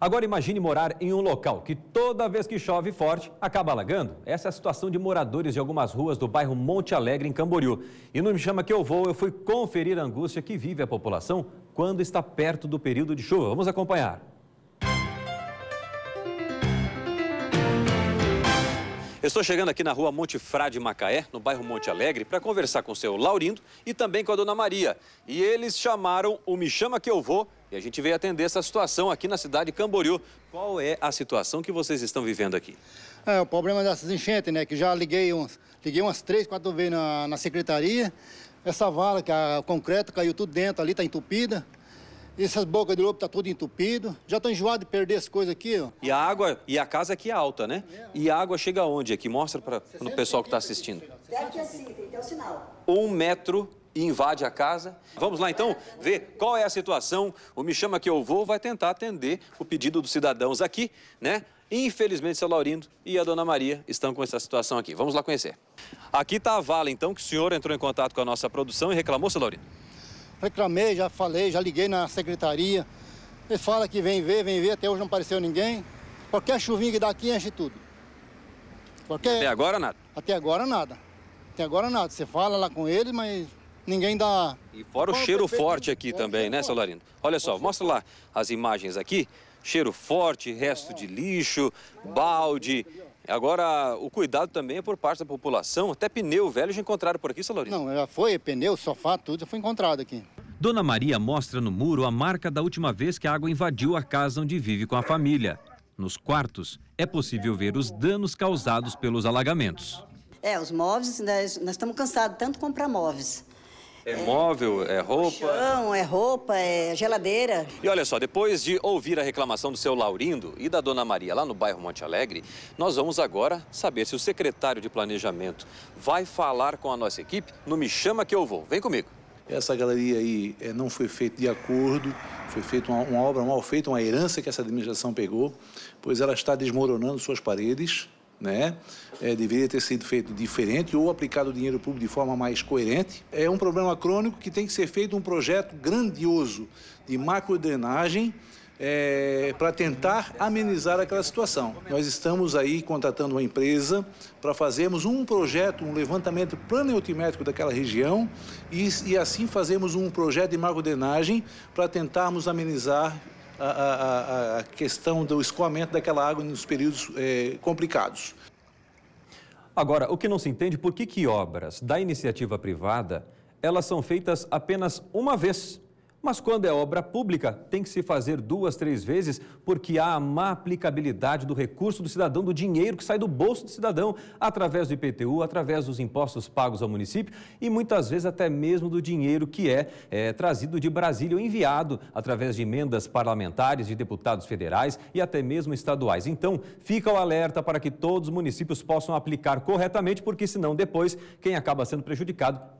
Agora imagine morar em um local que toda vez que chove forte acaba alagando. Essa é a situação de moradores de algumas ruas do bairro Monte Alegre, em Camboriú. E no Me Chama Que Eu Vou, eu fui conferir a angústia que vive a população quando está perto do período de chuva. Vamos acompanhar. estou chegando aqui na rua Monte Frade Macaé, no bairro Monte Alegre, para conversar com o seu Laurindo e também com a dona Maria. E eles chamaram o Me Chama Que Eu Vou e a gente veio atender essa situação aqui na cidade de Camboriú. Qual é a situação que vocês estão vivendo aqui? É, o problema dessas enchentes, né? Que já liguei, uns, liguei umas três, quatro vezes na, na secretaria. Essa vala, que a é concreto caiu tudo dentro ali, está entupida. Essas bocas de lobo tá tudo entupido. Já tô enjoado de perder as coisas aqui, ó. E a água, e a casa aqui é alta, né? É, e a água chega onde aqui? Mostra para o pessoal que está assistindo. Daqui assim, tem que ter o sinal. Um metro e invade a casa. Vamos lá então ver qual é a situação. O Me Chama Que Eu Vou vai tentar atender o pedido dos cidadãos aqui, né? Infelizmente, seu Laurindo e a dona Maria estão com essa situação aqui. Vamos lá conhecer. Aqui está a vala, então, que o senhor entrou em contato com a nossa produção e reclamou, seu Laurindo reclamei, já falei, já liguei na secretaria. Ele fala que vem ver, vem ver, até hoje não apareceu ninguém. Qualquer chuvinha que dá aqui enche tudo. Qualquer... Até agora nada? Até agora nada. Até agora nada. Você fala lá com ele, mas ninguém dá. E fora o Qual cheiro forte aqui é, também, né, Solarino? Olha só, mostra lá as imagens aqui. Cheiro forte, resto é. de lixo, balde. Agora, o cuidado também é por parte da população. Até pneu velho já encontraram por aqui, Salorino? Não, já foi pneu, sofá, tudo já foi encontrado aqui. Dona Maria mostra no muro a marca da última vez que a água invadiu a casa onde vive com a família. Nos quartos, é possível ver os danos causados pelos alagamentos. É, os móveis, nós, né, nós estamos cansados tanto comprar móveis. É, é móvel, é roupa? Chão, é roupa, é geladeira. E olha só, depois de ouvir a reclamação do seu Laurindo e da dona Maria lá no bairro Monte Alegre, nós vamos agora saber se o secretário de Planejamento vai falar com a nossa equipe no Me Chama Que Eu Vou. Vem comigo. Essa galeria aí é, não foi feita de acordo, foi feita uma, uma obra mal feita, uma herança que essa administração pegou, pois ela está desmoronando suas paredes, né? É, deveria ter sido feito diferente ou aplicado o dinheiro público de forma mais coerente. É um problema crônico que tem que ser feito um projeto grandioso de macro é, para tentar amenizar aquela situação. Nós estamos aí contratando uma empresa para fazermos um projeto, um levantamento planeutimétrico daquela região e, e assim fazermos um projeto de drenagem para tentarmos amenizar a, a, questão do escoamento daquela água nos períodos é, complicados. Agora, o que não se entende, é por que, que obras da iniciativa privada elas são feitas apenas uma vez mas quando é obra pública, tem que se fazer duas, três vezes, porque há a má aplicabilidade do recurso do cidadão, do dinheiro que sai do bolso do cidadão, através do IPTU, através dos impostos pagos ao município e muitas vezes até mesmo do dinheiro que é, é trazido de Brasília ou enviado através de emendas parlamentares de deputados federais e até mesmo estaduais. Então, fica o alerta para que todos os municípios possam aplicar corretamente, porque senão depois quem acaba sendo prejudicado é